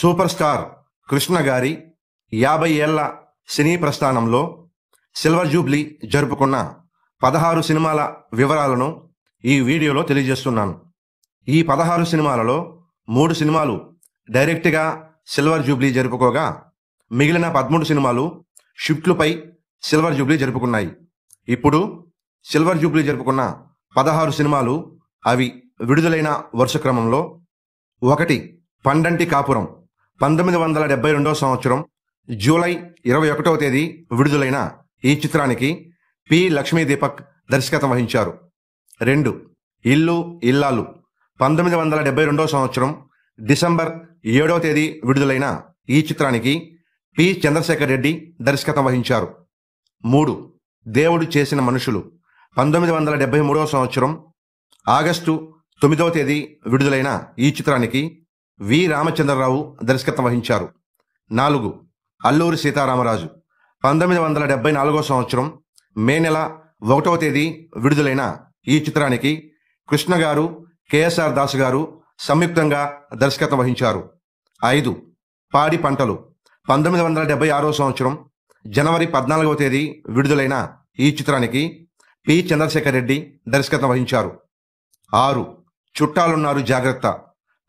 super star Krishna గారి యాభై ఏళ్ల సినీ ప్రస్థానంలో సిల్వర్ జూబ్లీ జరుపుకున్న పదహారు సినిమాల వివరాలను ఈ వీడియోలో తెలియజేస్తున్నాను ఈ పదహారు సినిమాలలో మూడు సినిమాలు డైరెక్ట్గా సిల్వర్ జూబ్లీ జరుపుకోగా మిగిలిన పదమూడు సినిమాలు షిఫ్ట్లుపై సిల్వర్ జూబ్లీ జరుపుకున్నాయి ఇప్పుడు సిల్వర్ జూబ్లీ జరుపుకున్న పదహారు సినిమాలు అవి విడుదలైన వరుస క్రమంలో ఒకటి పండంటి కాపురం పంతొమ్మిది వందల డెబ్బై రెండవ సంవత్సరం జూలై ఇరవై ఒకటవ తేదీ విడుదలైన ఈ చిత్రానికి పి లక్ష్మీ దీపక్ దర్శకత్వం వహించారు రెండు ఇల్లు ఇల్లాలు పంతొమ్మిది వందల డెబ్బై రెండవ సంవత్సరం డిసెంబర్ ఏడవ తేదీ విడుదలైన ఈ చిత్రానికి పి చంద్రశేఖర్ రెడ్డి దర్శకత్వం వహించారు మూడు దేవుడు చేసిన మనుషులు పంతొమ్మిది వందల డెబ్బై మూడో సంవత్సరం ఆగస్టు తొమ్మిదవ తేదీ విడుదలైన ఈ చిత్రానికి వి రామచంద్రరావు దర్శకత్వం వహించారు నాలుగు అల్లూరి సీతారామరాజు పంతొమ్మిది వందల డెబ్బై నాలుగో సంవత్సరం మే నెల ఒకటవ తేదీ విడుదలైన ఈ చిత్రానికి కృష్ణ గారు కేఎస్ఆర్ దాస్ గారు సంయుక్తంగా దర్శకత్వం వహించారు ఐదు పాడి పంటలు పంతొమ్మిది వందల డెబ్బై ఆరో సంవత్సరం జనవరి పద్నాలుగవ తేదీ విడుదలైన ఈ చిత్రానికి పి చంద్రశేఖర్ రెడ్డి దర్శకత్వం వహించారు ఆరు చుట్టాలున్నారు జాగ్రత్త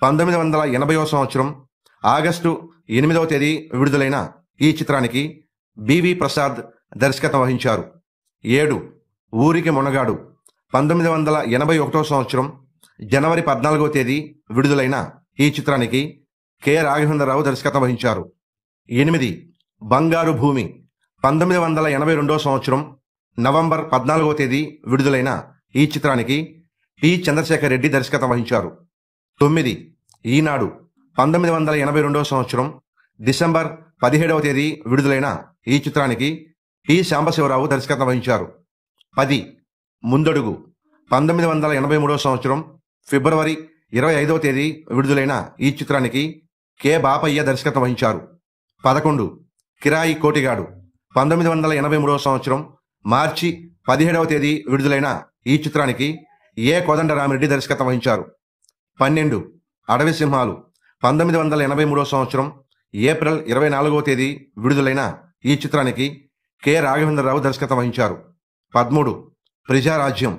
పంతొమ్మిది వందల ఎనభైవ సంవత్సరం ఆగస్టు ఎనిమిదవ తేదీ విడుదలైన ఈ చిత్రానికి బివి ప్రసాద్ దర్శకత్వం వహించారు ఏడు ఊరికి మునగాడు పంతొమ్మిది వందల ఎనభై ఒకటో సంవత్సరం జనవరి పద్నాలుగో తేదీ విడుదలైన ఈ చిత్రానికి కె రాఘవేంద్రరావు దర్శకత్వం వహించారు ఎనిమిది బంగారు భూమి పంతొమ్మిది వందల ఎనభై రెండవ సంవత్సరం నవంబర్ పద్నాలుగో తేదీ విడుదలైన ఈ చిత్రానికి పి చంద్రశేఖర్ రెడ్డి దర్శకత్వం వహించారు తొమ్మిది ఈనాడు పంతొమ్మిది వందల ఎనభై రెండవ సంవత్సరం డిసెంబర్ పదిహేడవ తేదీ విడుదలైన ఈ చిత్రానికి పి శాంబశివరావు దర్శకత్వం వహించారు పది ముందడుగు పంతొమ్మిది వందల ఎనభై మూడవ సంవత్సరం ఫిబ్రవరి ఇరవై ఐదవ తేదీ విడుదలైన ఈ చిత్రానికి కె బాపయ్య దర్శకత్వం వహించారు పదకొండు కిరాయి కోటిగాడు పంతొమ్మిది వందల ఎనభై మూడవ సంవత్సరం మార్చి పదిహేడవ తేదీ విడుదలైన ఈ చిత్రానికి ఏ కోదండరామిరెడ్డి దర్శకత్వం వహించారు పన్నెండు అడవి సింహాలు పంతొమ్మిది వందల ఎనభై మూడో సంవత్సరం ఏప్రిల్ ఇరవై నాలుగో తేదీ విడుదలైన ఈ చిత్రానికి కె రాఘవేంద్రరావు దర్శకత్వం వహించారు పదమూడు ప్రజారాజ్యం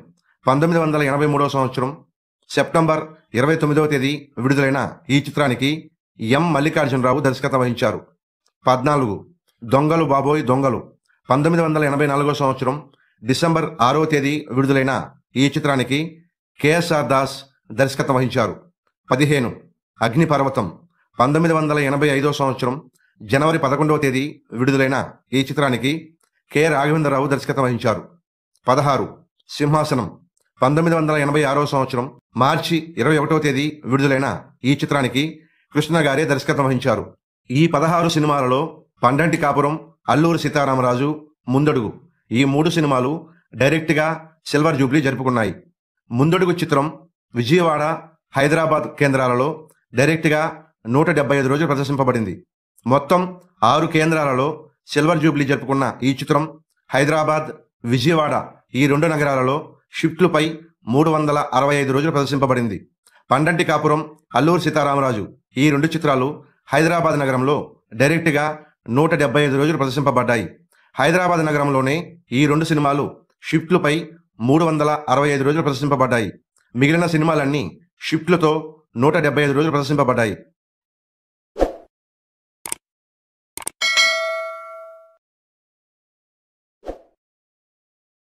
పంతొమ్మిది వందల ఎనభై మూడో సంవత్సరం సెప్టెంబర్ ఇరవై తొమ్మిదవ తేదీ విడుదలైన ఈ చిత్రానికి ఎం మల్లికార్జునరావు దర్శకత్వం వహించారు పద్నాలుగు దొంగలు బాబోయ్ దొంగలు పంతొమ్మిది వందల ఎనభై నాలుగో సంవత్సరం డిసెంబర్ ఆరో తేదీ విడుదలైన ఈ చిత్రానికి కేఎస్ఆర్ దాస్ దర్శకత్వం వహించారు పదిహేను అగ్నిపర్వతం పంతొమ్మిది వందల ఎనభై ఐదో సంవత్సరం జనవరి పదకొండవ తేదీ విడుదలైన ఈ చిత్రానికి కె రాఘవేంద్రరావు దర్శకత్వం వహించారు పదహారు సింహాసనం పంతొమ్మిది వందల ఎనభై ఆరో సంవత్సరం మార్చి ఇరవై ఒకటో తేదీ విడుదలైన ఈ చిత్రానికి కృష్ణ గారే దర్శకత్వం వహించారు ఈ పదహారు సినిమాలలో పండంటి కాపురం అల్లూరి సీతారామరాజు ముందడుగు ఈ మూడు సినిమాలు డైరెక్ట్గా సిల్వర్ జూబ్లీ జరుపుకున్నాయి ముందడుగు చిత్రం విజయవాడ హైదరాబాద్ కేంద్రాలలో డైరెక్ట్గా నూట డెబ్బై ఐదు రోజులు ప్రదర్శింపబడింది మొత్తం ఆరు కేంద్రాలలో సిల్వర్ జూబ్లీ జరుపుకున్న ఈ చిత్రం హైదరాబాద్ విజయవాడ ఈ రెండు నగరాలలో షిఫ్ట్లపై మూడు వందల అరవై ఐదు రోజులు ప్రదర్శింపబడింది పండంటి కాపురం అల్లూరు సీతారామరాజు ఈ రెండు చిత్రాలు హైదరాబాద్ నగరంలో డైరెక్ట్గా నూట డెబ్బై ఐదు రోజులు ప్రదర్శింపబడ్డాయి హైదరాబాద్ నగరంలోనే ఈ రెండు సినిమాలు షిఫ్ట్లపై మూడు వందల అరవై ఐదు రోజులు ప్రదర్శింపబడ్డాయి మిగిలిన సినిమాలన్నీ షిఫ్ట్లతో నూట డెబ్బై ఐదు రోజులు ప్రదర్శింపబడ్డాయి